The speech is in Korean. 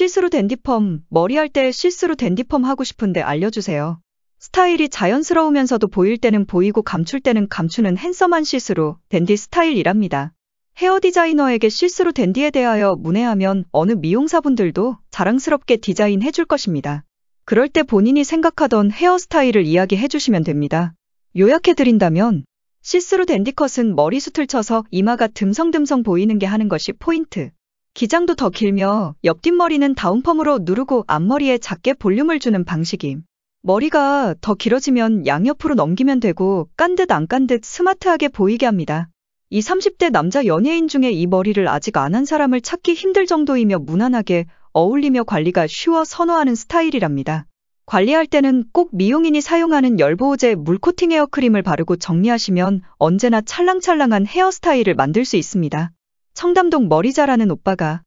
실수로 댄디펌, 머리할 때 실수로 댄디펌 하고 싶은데 알려주세요. 스타일이 자연스러우면서도 보일 때는 보이고 감출 때는 감추는 핸섬한 실수로 댄디 스타일이랍니다. 헤어 디자이너에게 실수로 댄디에 대하여 문의하면 어느 미용사분들도 자랑스럽게 디자인해 줄 것입니다. 그럴 때 본인이 생각하던 헤어스타일을 이야기해 주시면 됩니다. 요약해 드린다면 실수로 댄디컷은 머리숱을 쳐서 이마가 듬성듬성 보이는 게 하는 것이 포인트. 기장도 더 길며 옆뒷머리는 다운펌으로 누르고 앞머리에 작게 볼륨을 주는 방식임. 머리가 더 길어지면 양옆으로 넘기면 되고 깐 듯 안 깐 듯 스마트하게 보이게 합니다. 이 30대 남자 연예인 중에 이 머리를 아직 안 한 사람을 찾기 힘들 정도이며 무난하게 어울리며 관리가 쉬워 선호하는 스타일이랍니다. 관리할 때는 꼭 미용인이 사용하는 열보호제 물코팅 에어크림을 바르고 정리하시면 언제나 찰랑찰랑한 헤어스타일을 만들 수 있습니다. 청담동 머리 자라는 오빠가